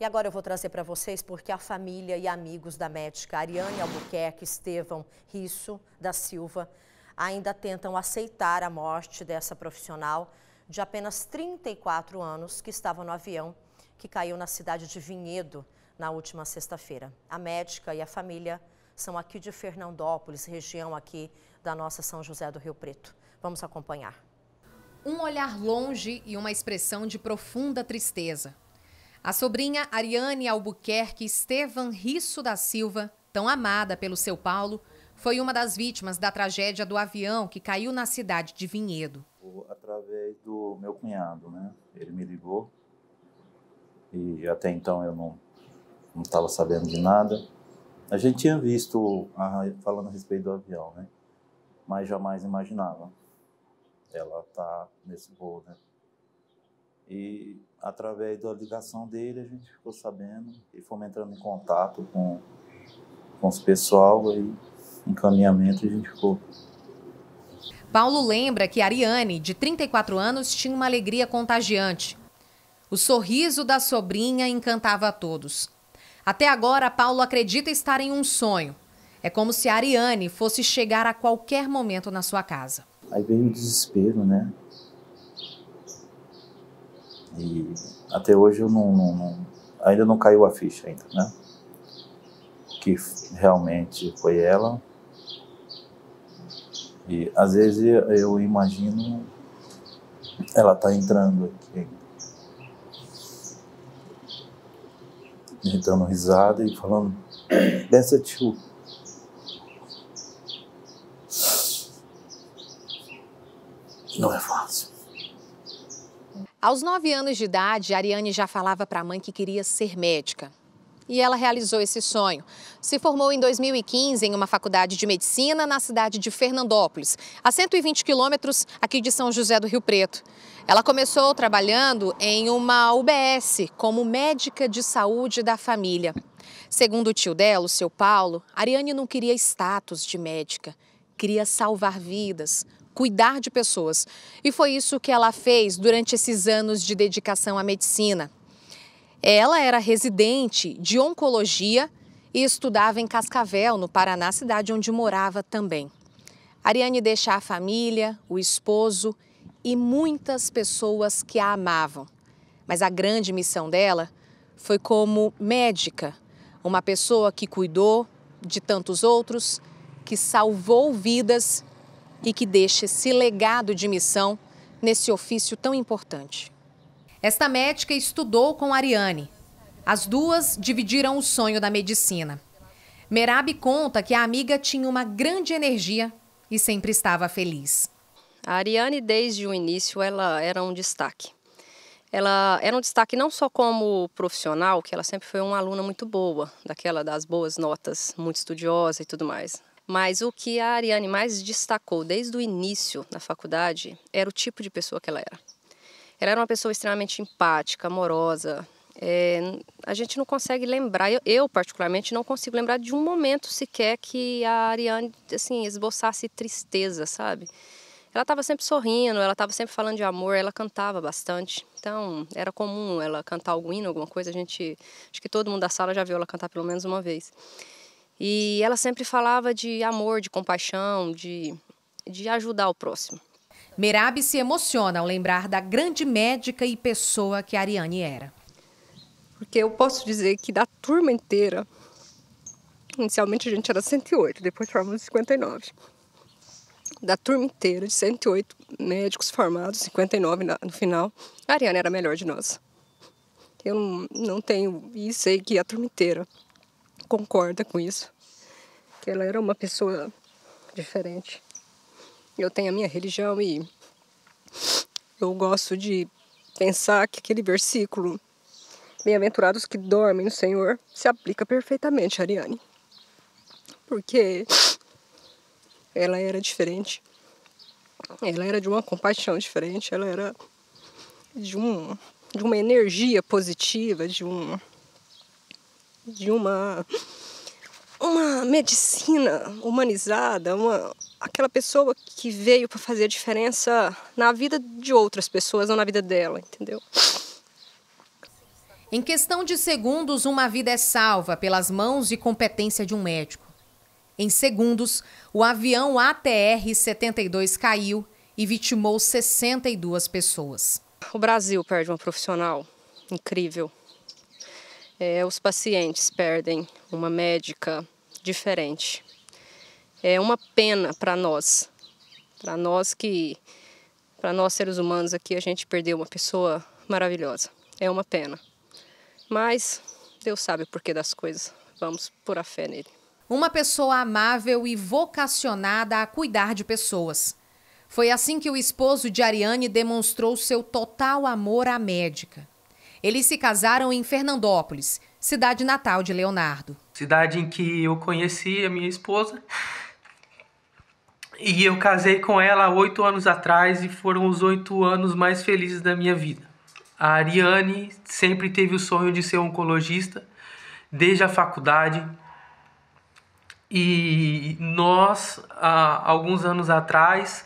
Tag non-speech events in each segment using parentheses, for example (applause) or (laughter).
E agora eu vou trazer para vocês porque a família e amigos da médica Ariane Albuquerque Estevão Risso da Silva ainda tentam aceitar a morte dessa profissional de apenas 34 anos que estava no avião que caiu na cidade de Vinhedo na última sexta-feira. A médica e a família são aqui de Fernandópolis, região aqui da nossa São José do Rio Preto. Vamos acompanhar. Um olhar longe e uma expressão de profunda tristeza. A sobrinha Ariane Albuquerque Estevan Risso da Silva, tão amada pelo seu Paulo, foi uma das vítimas da tragédia do avião que caiu na cidade de Vinhedo. Através do meu cunhado, né? Ele me ligou e até então eu não não estava sabendo de nada. A gente tinha visto a, falando a respeito do avião, né? Mas jamais imaginava ela tá nesse voo, né? E através da ligação dele a gente ficou sabendo e fomos entrando em contato com, com os pessoal e encaminhamento a gente ficou. Paulo lembra que Ariane, de 34 anos, tinha uma alegria contagiante. O sorriso da sobrinha encantava a todos. Até agora, Paulo acredita estar em um sonho. É como se a Ariane fosse chegar a qualquer momento na sua casa. Aí veio o desespero, né? E até hoje eu não, não, não, ainda não caiu a ficha ainda, né? Que realmente foi ela. E às vezes eu imagino ela tá entrando aqui. E dando risada e falando, bença tio. Aos nove anos de idade, Ariane já falava para a mãe que queria ser médica. E ela realizou esse sonho. Se formou em 2015 em uma faculdade de medicina na cidade de Fernandópolis, a 120 quilômetros aqui de São José do Rio Preto. Ela começou trabalhando em uma UBS como médica de saúde da família. Segundo o tio dela, o seu Paulo, Ariane não queria status de médica, queria salvar vidas, cuidar de pessoas. E foi isso que ela fez durante esses anos de dedicação à medicina. Ela era residente de oncologia e estudava em Cascavel, no Paraná, cidade onde morava também. Ariane deixa a família, o esposo e muitas pessoas que a amavam. Mas a grande missão dela foi como médica, uma pessoa que cuidou de tantos outros, que salvou vidas e que deixe esse legado de missão nesse ofício tão importante. Esta médica estudou com Ariane. As duas dividiram o sonho da medicina. Merab conta que a amiga tinha uma grande energia e sempre estava feliz. A Ariane, desde o início, ela era um destaque. Ela era um destaque não só como profissional, que ela sempre foi uma aluna muito boa, daquela das boas notas, muito estudiosa e tudo mais. Mas o que a Ariane mais destacou desde o início na faculdade era o tipo de pessoa que ela era. Ela era uma pessoa extremamente empática, amorosa. É, a gente não consegue lembrar, eu, eu, particularmente não consigo lembrar de um momento sequer que a Ariane assim esboçasse tristeza, sabe? Ela estava sempre sorrindo, ela estava sempre falando de amor, ela cantava bastante. Então, era comum ela cantar algum hino, alguma coisa. A gente, acho que todo mundo da sala já viu ela cantar pelo menos uma vez. E ela sempre falava de amor, de compaixão, de, de ajudar o próximo. Merab se emociona ao lembrar da grande médica e pessoa que Ariane era. Porque eu posso dizer que da turma inteira, inicialmente a gente era 108, depois formamos 59. Da turma inteira, de 108 médicos formados, 59 no final, a Ariane era a melhor de nós. Eu não, não tenho, e sei que a turma inteira concorda com isso. Que ela era uma pessoa diferente. Eu tenho a minha religião e eu gosto de pensar que aquele versículo, bem-aventurados que dormem no Senhor, se aplica perfeitamente a Ariane. Porque ela era diferente. Ela era de uma compaixão diferente, ela era de um de uma energia positiva, de um de uma uma medicina humanizada, uma aquela pessoa que veio para fazer a diferença na vida de outras pessoas, não na vida dela, entendeu? Em questão de segundos, uma vida é salva pelas mãos de competência de um médico. Em segundos, o avião ATR-72 caiu e vitimou 62 pessoas. O Brasil perde uma profissional incrível é, os pacientes perdem uma médica diferente. É uma pena para nós, para nós que, para nós seres humanos aqui, a gente perdeu uma pessoa maravilhosa. É uma pena. Mas Deus sabe o porquê das coisas. Vamos por a fé nele. Uma pessoa amável e vocacionada a cuidar de pessoas. Foi assim que o esposo de Ariane demonstrou seu total amor à médica. Eles se casaram em Fernandópolis, cidade natal de Leonardo. Cidade em que eu conheci a minha esposa. E eu casei com ela oito anos atrás e foram os oito anos mais felizes da minha vida. A Ariane sempre teve o sonho de ser oncologista, desde a faculdade. E nós, há alguns anos atrás,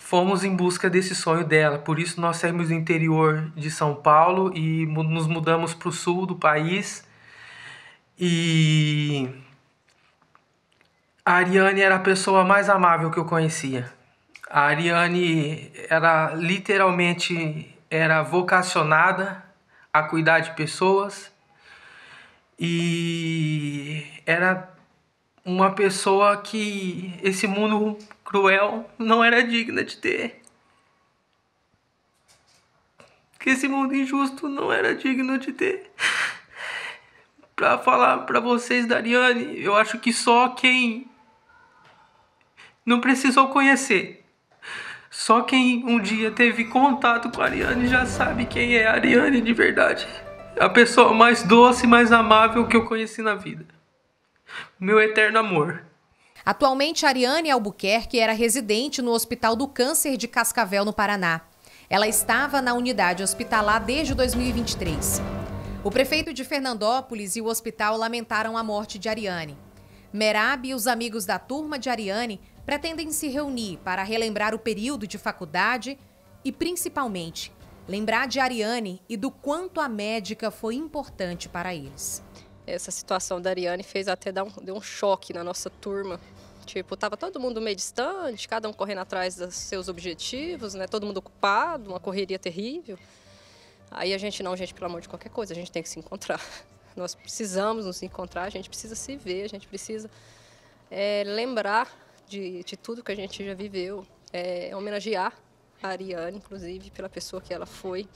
fomos em busca desse sonho dela. Por isso nós saímos do interior de São Paulo e nos mudamos para o sul do país. E a Ariane era a pessoa mais amável que eu conhecia. A Ariane era literalmente era vocacionada a cuidar de pessoas e era uma pessoa que esse mundo cruel, não era digna de ter. Que esse mundo injusto não era digno de ter. Pra falar pra vocês, Dariane, eu acho que só quem não precisou conhecer. Só quem um dia teve contato com a Ariane já sabe quem é a Ariane de verdade. A pessoa mais doce, mais amável que eu conheci na vida. Meu eterno amor. Atualmente, Ariane Albuquerque era residente no Hospital do Câncer de Cascavel, no Paraná. Ela estava na unidade hospitalar desde 2023. O prefeito de Fernandópolis e o hospital lamentaram a morte de Ariane. Merab e os amigos da turma de Ariane pretendem se reunir para relembrar o período de faculdade e, principalmente, lembrar de Ariane e do quanto a médica foi importante para eles essa situação da Ariane fez até dar um, deu um choque na nossa turma. Tipo, tava todo mundo meio distante, cada um correndo atrás dos seus objetivos, né? Todo mundo ocupado, uma correria terrível. Aí a gente, não, gente, pelo amor de qualquer coisa, a gente tem que se encontrar. (laughs) Nós precisamos nos encontrar, a gente precisa se ver, a gente precisa é, lembrar de, de, tudo que a gente já viveu, é, homenagear a Ariane, inclusive, pela pessoa que ela foi,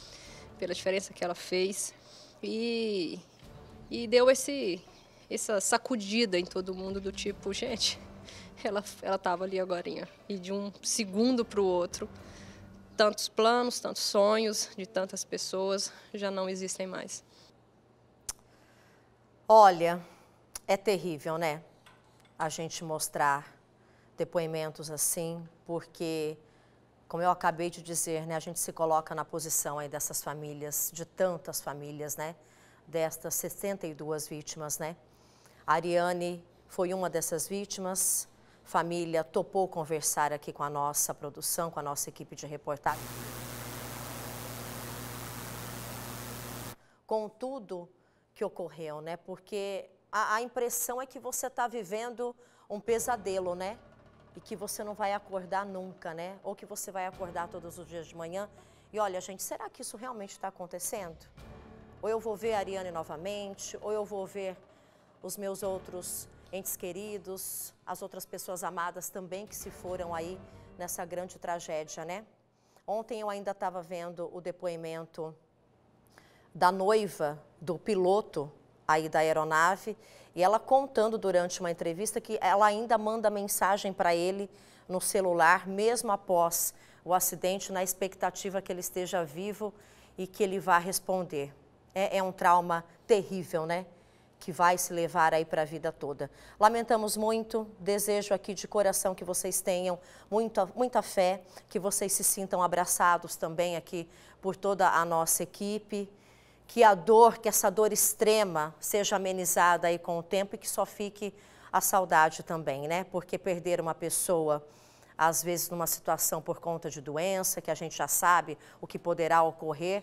pela diferença que ela fez. E, e deu esse, essa sacudida em todo mundo do tipo, gente, (laughs) ela ela estava ali agora. E de um segundo para o outro, tantos planos, tantos sonhos de tantas pessoas já não existem mais. Olha, é terrível, né? A gente mostrar depoimentos assim, porque, como eu acabei de dizer, né, a gente se coloca na posição aí dessas famílias, de tantas famílias, né? destas 62 vítimas, né? A Ariane foi uma dessas vítimas. Família topou conversar aqui com a nossa produção, com a nossa equipe de reportagem. Com tudo que ocorreu, né? Porque a, a impressão é que você está vivendo um pesadelo, né? E que você não vai acordar nunca, né? Ou que você vai acordar todos os dias de manhã. E olha, gente, será que isso realmente está acontecendo? ou eu vou ver a Ariane novamente, ou eu vou ver os meus outros entes queridos, as outras pessoas amadas também que se foram aí nessa grande tragédia, né? Ontem eu ainda estava vendo o depoimento da noiva do piloto aí da aeronave e ela contando durante uma entrevista que ela ainda manda mensagem para ele no celular mesmo após o acidente, na expectativa que ele esteja vivo e que ele vá responder é, é um trauma terrível, né? Que vai se levar aí para a vida toda. Lamentamos muito, desejo aqui de coração que vocês tenham muita, muita fé, que vocês se sintam abraçados também aqui por toda a nossa equipe que a dor, que essa dor extrema seja amenizada aí com o tempo e que só fique a saudade também, né? Porque perder uma pessoa, às vezes numa situação por conta de doença, que a gente já sabe o que poderá ocorrer,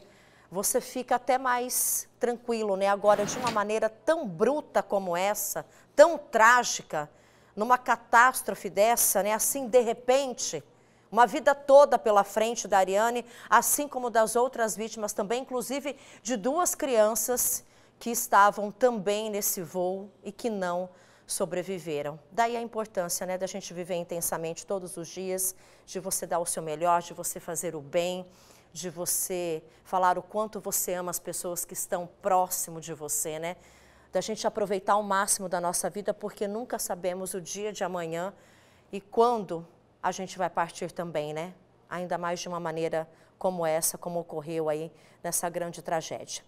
você fica até mais tranquilo, né? Agora, de uma maneira tão bruta como essa, tão trágica, numa catástrofe dessa, né? Assim, de repente, uma vida toda pela frente da Ariane, assim como das outras vítimas também, inclusive de duas crianças que estavam também nesse voo e que não sobreviveram. Daí a importância né, da gente viver intensamente todos os dias, de você dar o seu melhor, de você fazer o bem, de você falar o quanto você ama as pessoas que estão próximo de você, né? Da gente aproveitar ao máximo da nossa vida, porque nunca sabemos o dia de amanhã e quando a gente vai partir também, né? Ainda mais de uma maneira como essa, como ocorreu aí nessa grande tragédia.